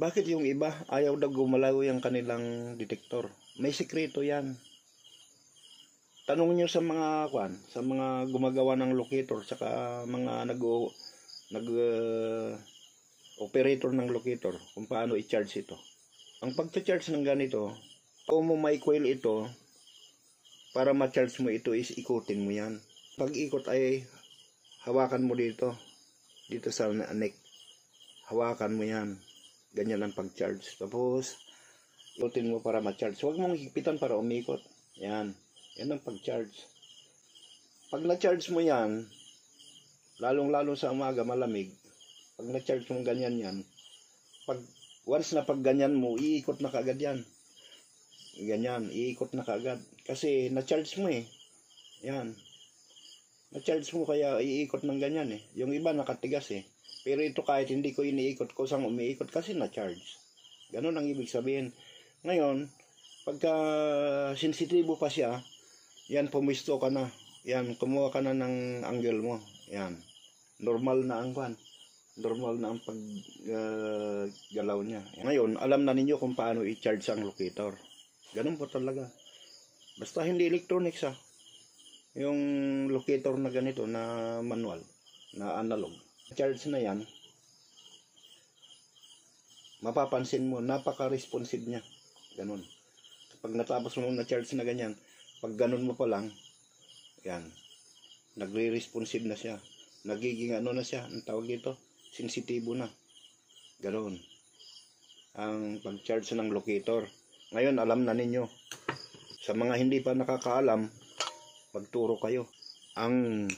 Bakit yung iba ayaw daw gumalaw yung kanilang detector? May sikreto yan. Tanong nyo sa mga kwan, sa mga gumagawa ng locator, saka mga nag, nag uh, operator ng locator, kung paano i-charge ito. Ang pag-charge ng ganito, kung mo may coil ito, para ma-charge mo ito is ikutin mo yan. Pag ikot ay hawakan mo dito, dito sa neck. Hawakan mo yan Ganyan ang pag-charge. Tapos, ikutin mo para ma-charge. Huwag mong higpitan para umikot. Yan. Yan ang pag-charge. Pag na-charge mo yan, lalong-lalo sa umaga, malamig. Pag na-charge mo ganyan yan, pag, once na pag ganyan mo, iikot na kaagad yan. Ganyan, iikot na kaagad. Kasi na-charge mo eh. Yan. Na-charge mo kaya iikot ng ganyan eh. Yung iba nakatigas eh. Pero ito kahit hindi ko iniikot ko sang umiikot kasi na-charge. Ganun ang ibig sabihin. Ngayon, pagka sensitibo pa siya, yan pumisto ka na. Yan, kumuha ka na ng angle mo. Yan. Normal na ang kwan. Normal na ang paggalaw ah, uh, niya. Yan. Ngayon, alam na ninyo kung paano i-charge ang locator. Ganun po talaga. Basta hindi electronics ah. Yung locator na ganito na manual, na analog charge na yan, mapapansin mo, napaka-responsive niya. Ganun. Kapag natapos mo na charge na ganyan, pag ganun mo pa lang, yan, nagre-responsive na siya. Nagiging ano na siya, ang tawag dito, sensitibo na. Ganun. Ang pag-charge ng locator. Ngayon, alam na ninyo. Sa mga hindi pa nakakaalam, magturo kayo. Ang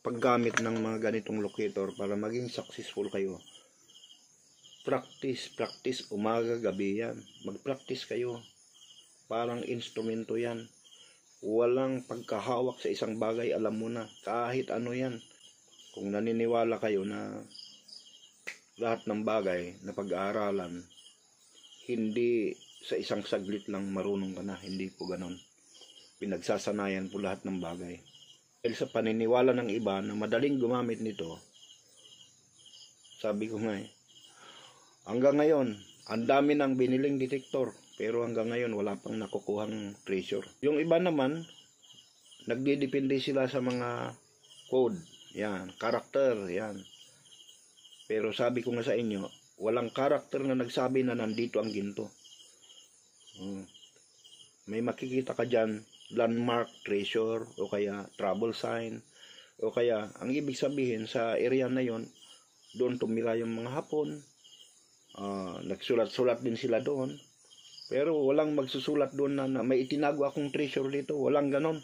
paggamit ng mga ganitong locator para maging successful kayo practice practice umaga gabi yan mag practice kayo parang instrumento yan walang pagkahawak sa isang bagay alam mo na kahit ano yan kung naniniwala kayo na lahat ng bagay na pag-aaralan hindi sa isang saglit lang marunong ka na hindi po ganun. pinagsasanayan po lahat ng bagay dahil sa paniniwala ng iba na madaling gumamit nito, sabi ko nga eh, hanggang ngayon, ang dami ng biniling detector, pero hanggang ngayon wala pang nakukuhang treasure. Yung iba naman, nagdidepende sila sa mga code, yan, character yan. Pero sabi ko nga sa inyo, walang karakter na nagsabi na nandito ang ginto. Hmm. May makikita ka dyan landmark, treasure, o kaya trouble sign, o kaya ang ibig sabihin sa area na yon doon tumira yung mga Hapon, uh, nagsulat-sulat din sila doon, pero walang magsusulat doon na, na may itinago akong treasure dito, walang ganon.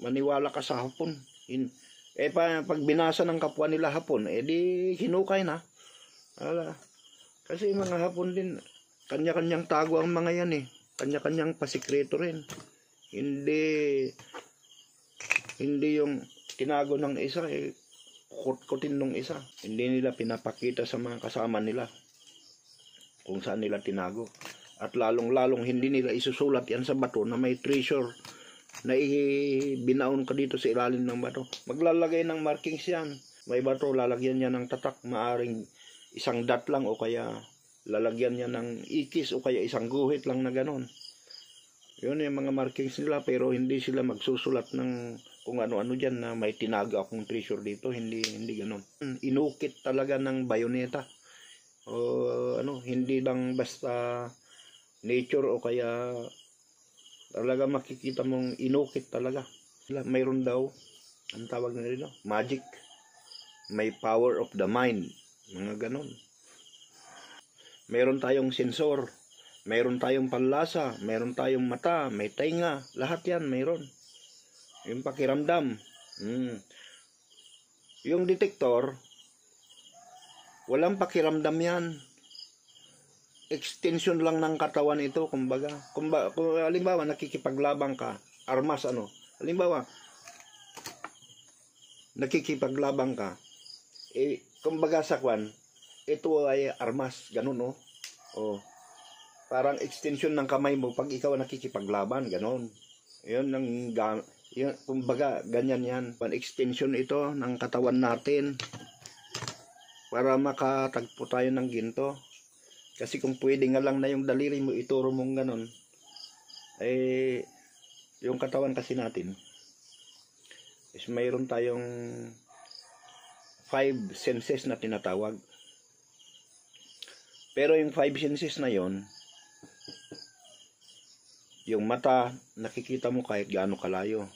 Maniwala ka sa Hapon. In, eh pa, pag binasa ng kapwa nila Hapon, eh di hinukay na. Ala. Kasi mga Hapon din, kanya-kanyang tago ang mga yan eh. Kanya-kanyang pasikreto rin. Hindi hindi yung tinago ng isa eh kutkutin ng isa. Hindi nila pinapakita sa mga kasama nila kung saan nila tinago. At lalong-lalong hindi nila isusulat yan sa bato na may treasure na ibinaon ka dito sa ilalim ng bato. Maglalagay ng markings yan. May bato, lalagyan niya ng tatak, maaring isang dot lang o kaya lalagyan niya ng ikis o kaya isang guhit lang na ganon. Yun yung mga markings nila pero hindi sila magsusulat ng kung ano-ano dyan na may tinaga akong treasure dito. Hindi, hindi ganun. Inukit talaga ng bayoneta. O ano, hindi lang basta nature o kaya talaga makikita mong inukit talaga. Mayroon daw, ang tawag na rin, no? magic. May power of the mind. Mga ganun. Mayroon tayong sensor mayroon tayong panlasa, mayroon tayong mata, may tainga, lahat yan mayroon. Yung pakiramdam. Hmm. Yung detector, walang pakiramdam yan. Extension lang ng katawan ito, kumbaga. Kumbaga, kung, halimbawa, nakikipaglabang ka, armas ano. Halimbawa, nakikipaglabang ka, eh, kumbaga sakwan, ito ay armas, ganun no. Oh. oh parang extension ng kamay mo pag ikaw nakikipaglaban, ganon. Yun ang yun, kumbaga, ganyan yan. Pan extension ito ng katawan natin para makatagpo tayo ng ginto. Kasi kung pwede nga lang na yung daliri mo, ituro mong ganon, eh, yung katawan kasi natin, is mayroon tayong five senses na tinatawag. Pero yung five senses na yon yung mata, nakikita mo kahit gaano kalayo.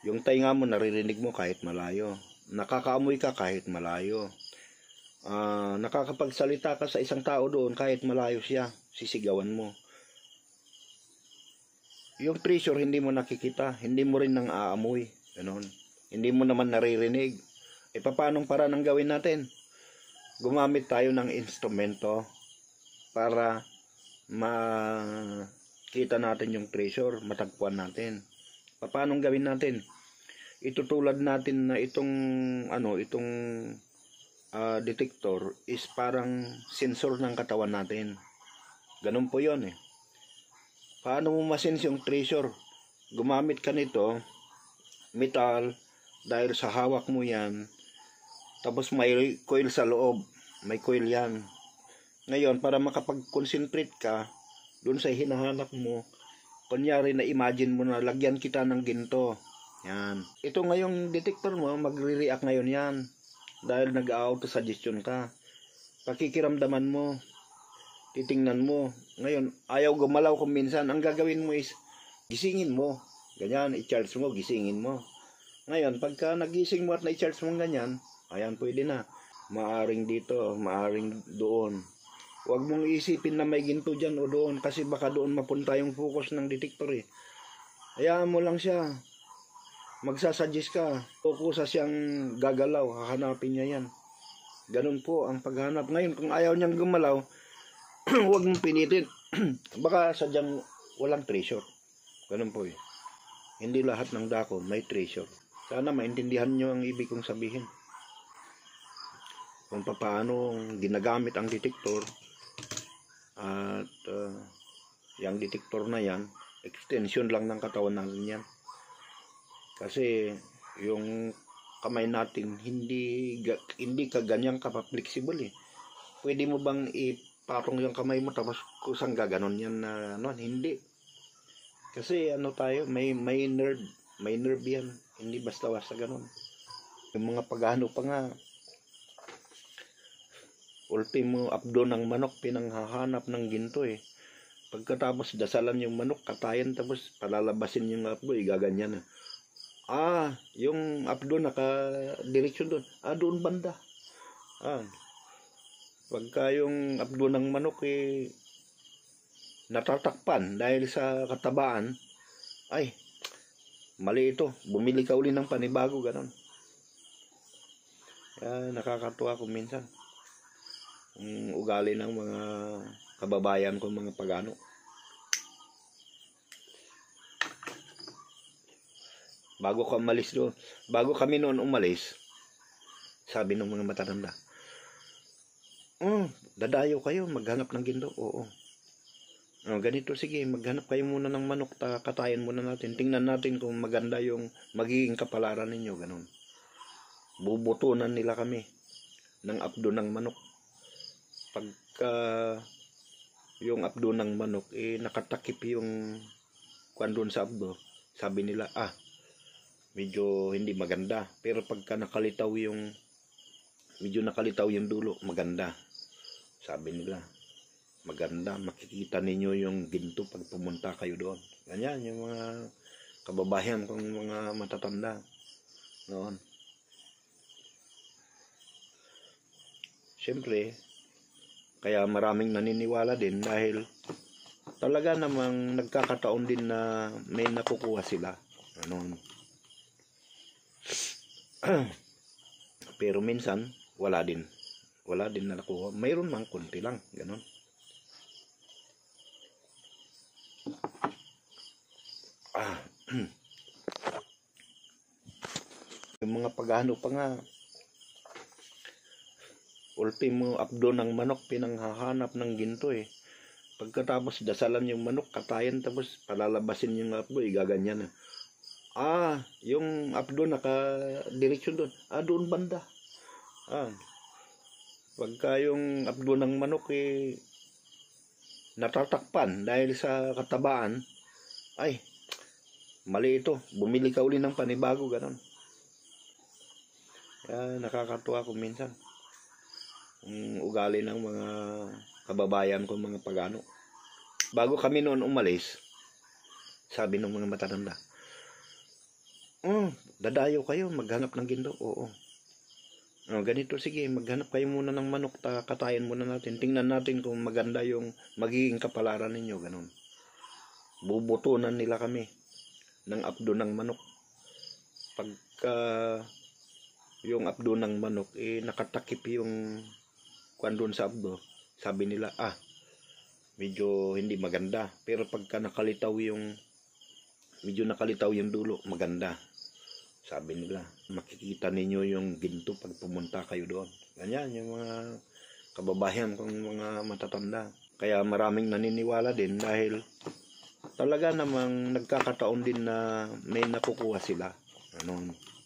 Yung tainga mo, naririnig mo kahit malayo. Nakakaamoy ka kahit malayo. Uh, nakakapagsalita ka sa isang tao doon kahit malayo siya. Sisigawan mo. Yung pressure, hindi mo nakikita. Hindi mo rin nang aamoy. Ganon. Hindi mo naman naririnig. E eh, paano para nang gawin natin? Gumamit tayo ng instrumento para ma kita natin yung treasure, matagpuan natin. Paano gawin natin? Itutulad natin na itong ano, itong uh, detector is parang sensor ng katawan natin. Ganun po 'yon eh. Paano mo masins yung treasure? Gumamit ka nito, metal, dahil sa hawak mo yan, tapos may coil sa loob, may coil yan. Ngayon, para makapag-concentrate ka, doon sa hinahanap mo kunyari na imagine mo na lagyan kita ng ginto yan ito ngayong detector mo magre-react ngayon yan dahil nag-auto suggestion ka pakikiramdaman mo titingnan mo ngayon ayaw gumalaw kung minsan ang gagawin mo is gisingin mo ganyan i-charge mo gisingin mo ngayon pagka nagising mo at na-charge mo ganyan ayan pwede na maaring dito maaring doon Huwag mong isipin na may ginto dyan o doon kasi baka doon mapunta yung focus ng detector eh. Hayaan mo lang siya. Magsasuggest ka. Kukusa siyang gagalaw. Hahanapin niya yan. Ganun po ang paghanap. Ngayon kung ayaw niyang gumalaw, huwag mong pinitin. baka sadyang walang treasure. Ganun po eh. Hindi lahat ng dako may treasure. Sana maintindihan niyo ang ibig kong sabihin kung paano ginagamit ang detector at uh, yung detector na yan, extension lang ng katawan natin yan. Kasi yung kamay natin hindi hindi kaganyang kapaflexible eh. Pwede mo bang ipatong yung kamay mo tapos kusang gaganon yan na uh, ano, hindi. Kasi ano tayo, may may nerve, may nerve yan. Hindi basta basta ganon. Yung mga pagano pa nga ultimo abdo ng manok pinanghahanap ng ginto eh pagkatapos dasalan yung manok katayan tapos palalabasin yung abdo eh gaganyan ah yung abdo naka direksyon doon ah doon banda ah pagka yung abdo ng manok eh natatakpan dahil sa katabaan ay mali ito bumili ka uli ng panibago ganun Ah, nakakatuwa kung minsan ang ugali ng mga kababayan ko mga pagano. Bago ko umalis do, bago kami noon umalis, sabi ng mga matatanda, oh, dadayo kayo, maghanap ng gindo. Oo. Oh, ganito, sige, maghanap kayo muna ng manok, ta, katayin muna natin. Tingnan natin kung maganda yung magiging kapalaran ninyo, ganun. Bubutunan nila kami ng abdo ng manok pagka yung abdo ng manok eh nakatakip yung kuan doon sa abdo sabi nila ah medyo hindi maganda pero pagka nakalitaw yung medyo nakalitaw yung dulo maganda sabi nila maganda makikita ninyo yung ginto pag pumunta kayo doon ganyan yung mga kababayan kong mga matatanda noon siyempre kaya maraming naniniwala din dahil talaga namang nagkakataon din na may nakukuha sila. Ano? Pero minsan, wala din. Wala din na nakuha. Mayroon mang konti lang. ganun Ah. Yung mga pagano pa nga, ultimo abdo ng manok pinanghahanap ng ginto eh pagkatapos dasalan yung manok katayan tapos palalabasin yung abdo eh gaganyan ah yung abdo naka direksyon doon ah doon banda ah pagka yung abdo ng manok eh natatakpan dahil sa katabaan ay mali ito bumili ka uli ng panibago ganun kaya ah, nakakatuwa ko minsan ang ugali ng mga kababayan ko mga pagano. Bago kami noon umalis, sabi ng mga matatanda, Oh, dadayo kayo, maghanap ng gindo. Oo. Oh, ganito, sige, maghanap kayo muna ng manok, ta, katayin muna natin. Tingnan natin kung maganda yung magiging kapalaran ninyo, ganun. Bubutunan nila kami ng abdo ng manok. Pagka yung abdo ng manok, eh, nakatakip yung kuan doon sa abdo, sabi nila, ah, medyo hindi maganda. Pero pagka nakalitaw yung, medyo nakalitaw yung dulo, maganda. Sabi nila, makikita ninyo yung ginto pag pumunta kayo doon. Ganyan, yung mga kababayan kong mga matatanda. Kaya maraming naniniwala din dahil talaga namang nagkakataon din na may nakukuha sila. Ano,